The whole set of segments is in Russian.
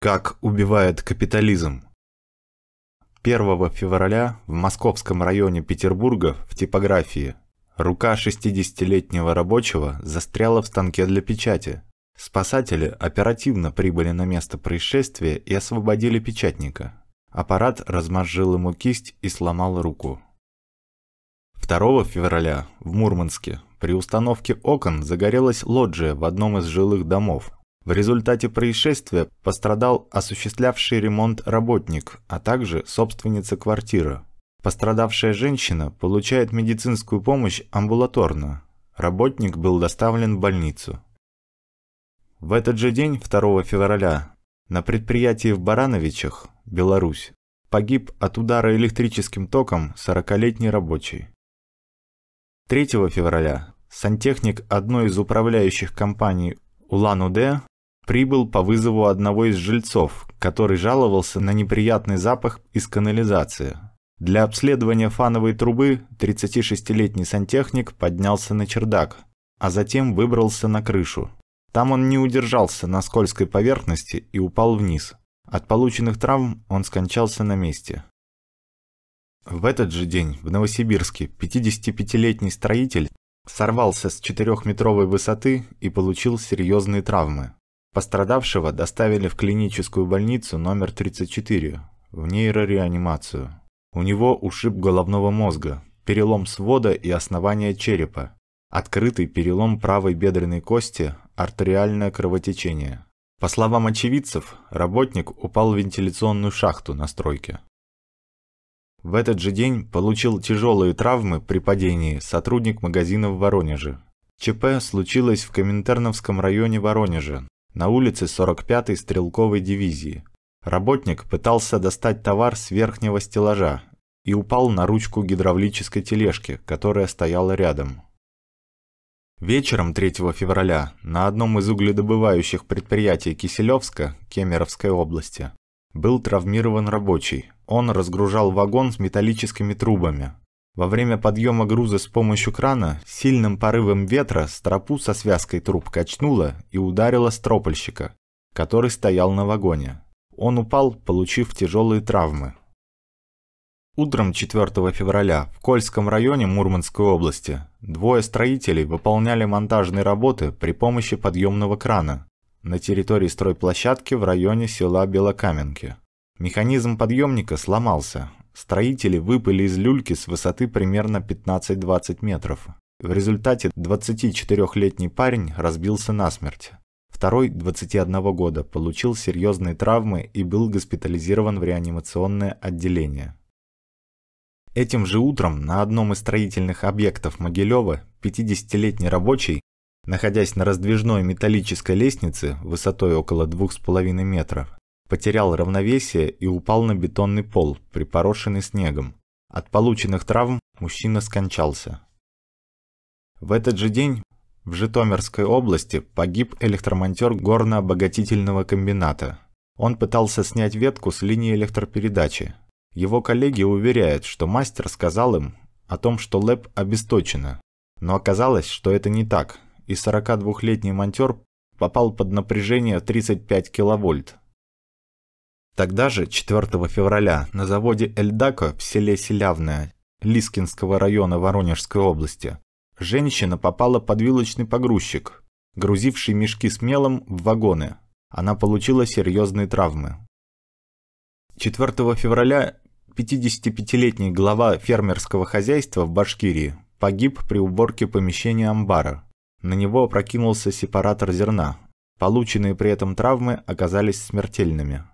Как убивает капитализм. 1 февраля в московском районе Петербурга в типографии рука 60-летнего рабочего застряла в станке для печати. Спасатели оперативно прибыли на место происшествия и освободили печатника. Аппарат размозжил ему кисть и сломал руку. 2 февраля в Мурманске при установке окон загорелась лоджия в одном из жилых домов, в результате происшествия пострадал осуществлявший ремонт работник, а также собственница квартиры. Пострадавшая женщина получает медицинскую помощь амбулаторно. Работник был доставлен в больницу. В этот же день, 2 февраля, на предприятии в Барановичах, Беларусь, погиб от удара электрическим током 40-летний рабочий. 3 февраля сантехник одной из управляющих компаний Улан-Удэ прибыл по вызову одного из жильцов, который жаловался на неприятный запах из канализации. Для обследования фановой трубы 36-летний сантехник поднялся на чердак, а затем выбрался на крышу. Там он не удержался на скользкой поверхности и упал вниз. От полученных травм он скончался на месте. В этот же день в Новосибирске 55-летний строитель сорвался с 4-метровой высоты и получил серьезные травмы. Пострадавшего доставили в клиническую больницу номер 34 в нейрореанимацию. У него ушиб головного мозга, перелом свода и основания черепа, открытый перелом правой бедренной кости, артериальное кровотечение. По словам очевидцев, работник упал в вентиляционную шахту на стройке. В этот же день получил тяжелые травмы при падении сотрудник магазина в Воронеже. ЧП случилось в Коминтерновском районе Воронежа на улице 45-й стрелковой дивизии. Работник пытался достать товар с верхнего стеллажа и упал на ручку гидравлической тележки, которая стояла рядом. Вечером 3 февраля на одном из угледобывающих предприятий Киселевска Кемеровской области был травмирован рабочий. Он разгружал вагон с металлическими трубами, во время подъема груза с помощью крана сильным порывом ветра стропу со связкой труб качнуло и ударило стропольщика, который стоял на вагоне. Он упал, получив тяжелые травмы. Утром 4 февраля в Кольском районе Мурманской области двое строителей выполняли монтажные работы при помощи подъемного крана на территории стройплощадки в районе села Белокаменки. Механизм подъемника сломался, строители выпали из люльки с высоты примерно 15-20 метров. В результате 24-летний парень разбился насмерть. Второй, 21 года, получил серьезные травмы и был госпитализирован в реанимационное отделение. Этим же утром на одном из строительных объектов Могилева 50-летний рабочий, находясь на раздвижной металлической лестнице высотой около 2,5 метров, потерял равновесие и упал на бетонный пол, припорошенный снегом. От полученных травм мужчина скончался. В этот же день в Житомирской области погиб электромонтёр горнообогатительного комбината. Он пытался снять ветку с линии электропередачи. Его коллеги уверяют, что мастер сказал им о том, что ЛЭП обесточена. Но оказалось, что это не так, и 42-летний монтёр попал под напряжение 35 киловольт, Тогда же, 4 февраля, на заводе «Эльдако» в селе Селявное Лискинского района Воронежской области женщина попала под вилочный погрузчик, грузивший мешки с мелом в вагоны. Она получила серьезные травмы. 4 февраля 55-летний глава фермерского хозяйства в Башкирии погиб при уборке помещения амбара. На него опрокинулся сепаратор зерна. Полученные при этом травмы оказались смертельными.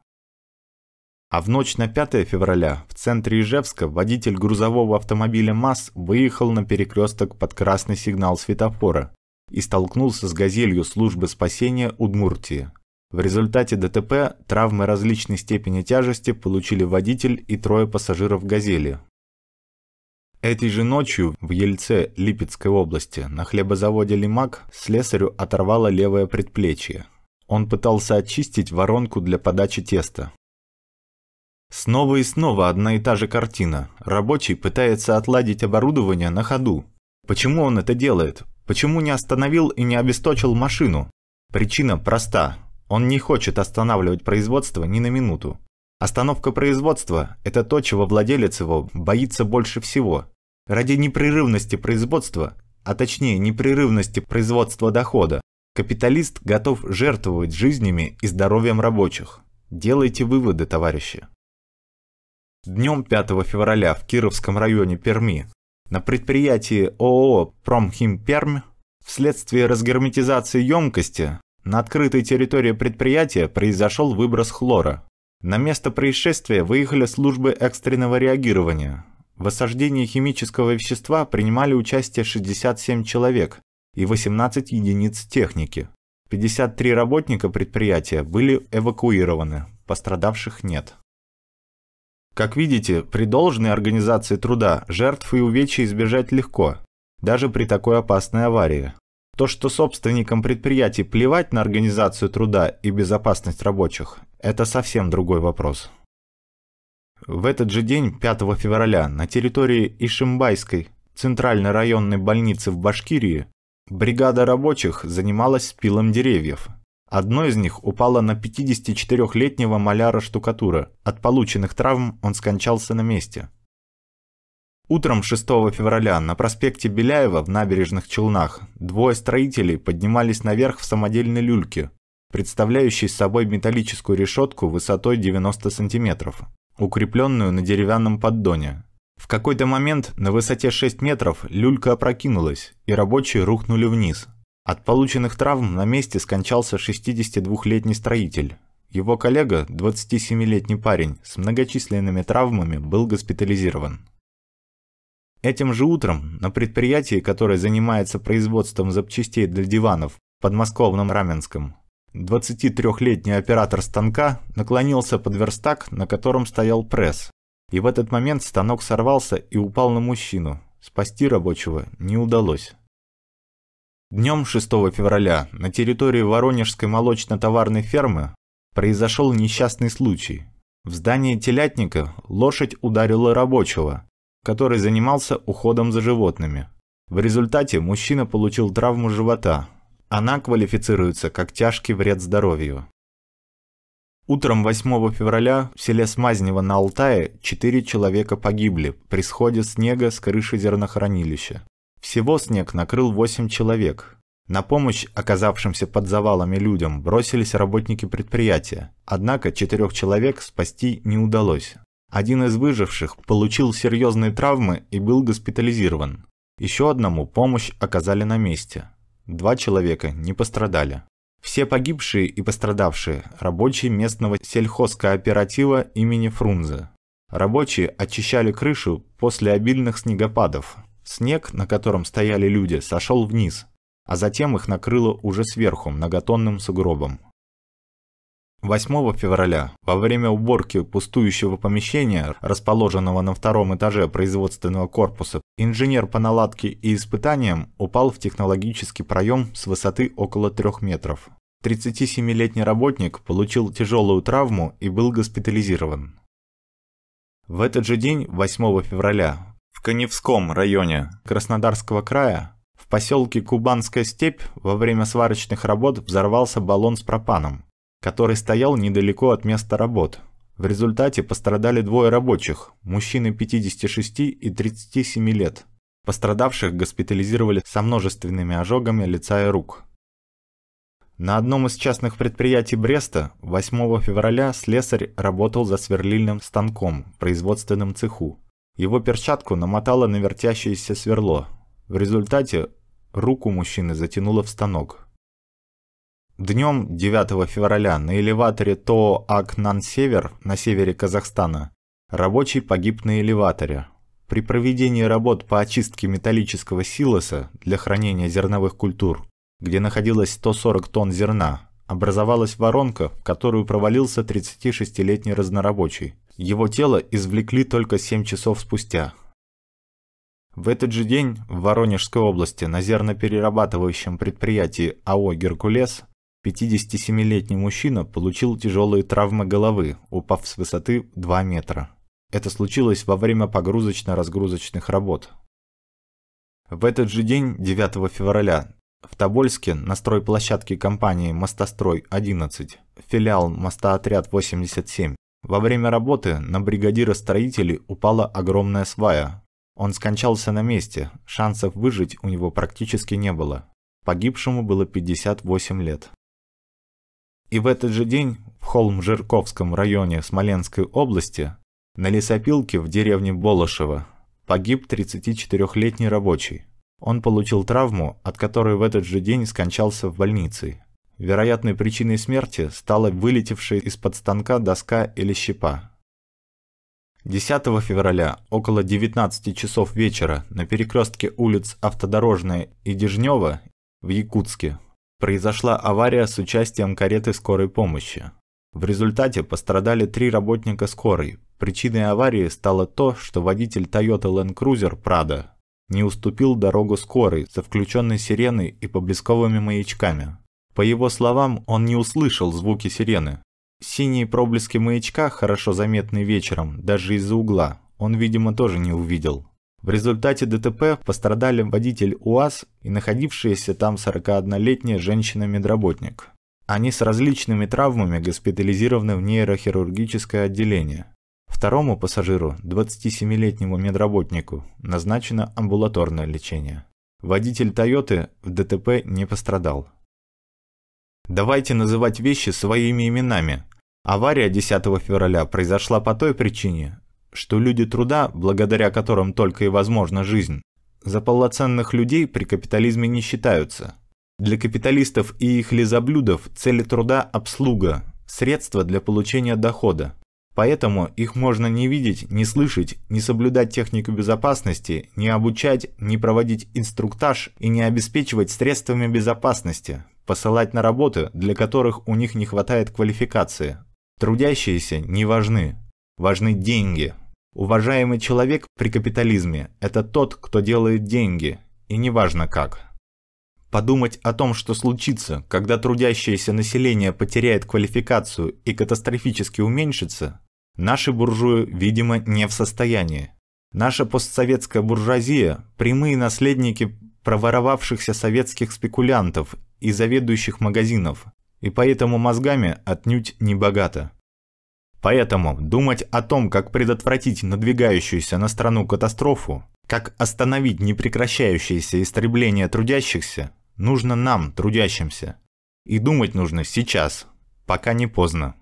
А в ночь на 5 февраля в центре Ижевска водитель грузового автомобиля МАЗ выехал на перекресток под красный сигнал светофора и столкнулся с газелью службы спасения Удмуртии. В результате ДТП травмы различной степени тяжести получили водитель и трое пассажиров «Газели». Этой же ночью в Ельце Липецкой области на хлебозаводе «Лимак» слесарю оторвало левое предплечье. Он пытался очистить воронку для подачи теста. Снова и снова одна и та же картина. Рабочий пытается отладить оборудование на ходу. Почему он это делает? Почему не остановил и не обесточил машину? Причина проста. Он не хочет останавливать производство ни на минуту. Остановка производства – это то, чего владелец его боится больше всего. Ради непрерывности производства, а точнее непрерывности производства дохода, капиталист готов жертвовать жизнями и здоровьем рабочих. Делайте выводы, товарищи днем 5 февраля в Кировском районе Перми на предприятии ООО «Промхим Пермь» вследствие разгерметизации емкости на открытой территории предприятия произошел выброс хлора. На место происшествия выехали службы экстренного реагирования. В осаждении химического вещества принимали участие 67 человек и 18 единиц техники. 53 работника предприятия были эвакуированы, пострадавших нет. Как видите, при должной организации труда жертв и увечий избежать легко, даже при такой опасной аварии. То, что собственникам предприятий плевать на организацию труда и безопасность рабочих, это совсем другой вопрос. В этот же день, 5 февраля, на территории Ишимбайской, центральной районной больницы в Башкирии, бригада рабочих занималась спилом деревьев – Одно из них упало на 54-летнего маляра штукатура. От полученных травм он скончался на месте. Утром 6 февраля на проспекте Беляева в набережных Челнах двое строителей поднимались наверх в самодельной люльке, представляющей собой металлическую решетку высотой 90 сантиметров, укрепленную на деревянном поддоне. В какой-то момент на высоте 6 метров люлька опрокинулась, и рабочие рухнули вниз, от полученных травм на месте скончался 62-летний строитель. Его коллега, 27-летний парень, с многочисленными травмами был госпитализирован. Этим же утром на предприятии, которое занимается производством запчастей для диванов в подмосковном Раменском, 23-летний оператор станка наклонился под верстак, на котором стоял пресс. И в этот момент станок сорвался и упал на мужчину. Спасти рабочего не удалось. Днем 6 февраля на территории Воронежской молочно-товарной фермы произошел несчастный случай. В здании телятника лошадь ударила рабочего, который занимался уходом за животными. В результате мужчина получил травму живота. Она квалифицируется как тяжкий вред здоровью. Утром 8 февраля в селе Смазнево на Алтае 4 человека погибли при сходе снега с крыши зернохранилища. Всего снег накрыл 8 человек. На помощь оказавшимся под завалами людям бросились работники предприятия. Однако четырех человек спасти не удалось. Один из выживших получил серьезные травмы и был госпитализирован. Еще одному помощь оказали на месте. Два человека не пострадали. Все погибшие и пострадавшие – рабочие местного сельхозкооператива имени Фрунзе. Рабочие очищали крышу после обильных снегопадов, Снег, на котором стояли люди, сошел вниз, а затем их накрыло уже сверху многотонным сугробом. 8 февраля, во время уборки пустующего помещения, расположенного на втором этаже производственного корпуса, инженер по наладке и испытаниям упал в технологический проем с высоты около 3 метров. 37-летний работник получил тяжелую травму и был госпитализирован. В этот же день, 8 февраля, Каневском районе Краснодарского края в поселке Кубанская степь во время сварочных работ взорвался баллон с пропаном, который стоял недалеко от места работ. В результате пострадали двое рабочих, мужчины 56 и 37 лет. Пострадавших госпитализировали со множественными ожогами лица и рук. На одном из частных предприятий Бреста 8 февраля слесарь работал за сверлильным станком в производственном цеху. Его перчатку намотало на вертящееся сверло. В результате руку мужчины затянуло в станок. Днем 9 февраля на элеваторе ТО Акнан-Север на севере Казахстана рабочий погиб на элеваторе. При проведении работ по очистке металлического силоса для хранения зерновых культур, где находилось 140 тонн зерна, образовалась воронка, в которую провалился 36-летний разнорабочий. Его тело извлекли только 7 часов спустя. В этот же день в Воронежской области на зерноперерабатывающем предприятии АО «Геркулес» 57-летний мужчина получил тяжелые травмы головы, упав с высоты 2 метра. Это случилось во время погрузочно-разгрузочных работ. В этот же день, 9 февраля, в Тобольске на стройплощадке компании «Мостострой-11», филиал «Мостоотряд-87», во время работы на бригадира строителей упала огромная свая. Он скончался на месте, шансов выжить у него практически не было. Погибшему было 58 лет. И в этот же день в Холм-Жирковском районе Смоленской области на лесопилке в деревне Болошево погиб 34-летний рабочий. Он получил травму, от которой в этот же день скончался в больнице. Вероятной причиной смерти стала вылетевшая из-под станка доска или щепа. 10 февраля около 19 часов вечера на перекрестке улиц Автодорожная и Дежнева в Якутске произошла авария с участием кареты скорой помощи. В результате пострадали три работника скорой. Причиной аварии стало то, что водитель Toyota Land Cruiser Prado не уступил дорогу скорой со включенной сиреной и поблесковыми маячками. По его словам, он не услышал звуки сирены. Синие проблески маячка, хорошо заметные вечером, даже из-за угла, он, видимо, тоже не увидел. В результате ДТП пострадали водитель УАЗ и находившаяся там 41-летняя женщина-медработник. Они с различными травмами госпитализированы в нейрохирургическое отделение. Второму пассажиру, 27-летнему медработнику, назначено амбулаторное лечение. Водитель Тойоты в ДТП не пострадал. Давайте называть вещи своими именами. Авария 10 февраля произошла по той причине, что люди труда, благодаря которым только и возможна жизнь, за полноценных людей при капитализме не считаются. Для капиталистов и их лизоблюдов цели труда – обслуга, средства для получения дохода. Поэтому их можно не видеть, не слышать, не соблюдать технику безопасности, не обучать, не проводить инструктаж и не обеспечивать средствами безопасности, посылать на работы, для которых у них не хватает квалификации. Трудящиеся не важны. Важны деньги. Уважаемый человек при капитализме – это тот, кто делает деньги, и неважно как. Подумать о том, что случится, когда трудящееся население потеряет квалификацию и катастрофически уменьшится, наши буржуи, видимо, не в состоянии. Наша постсоветская буржуазия – прямые наследники проворовавшихся советских спекулянтов и заведующих магазинов, и поэтому мозгами отнюдь не богато. Поэтому думать о том, как предотвратить надвигающуюся на страну катастрофу, как остановить непрекращающееся истребление трудящихся, нужно нам, трудящимся. И думать нужно сейчас, пока не поздно.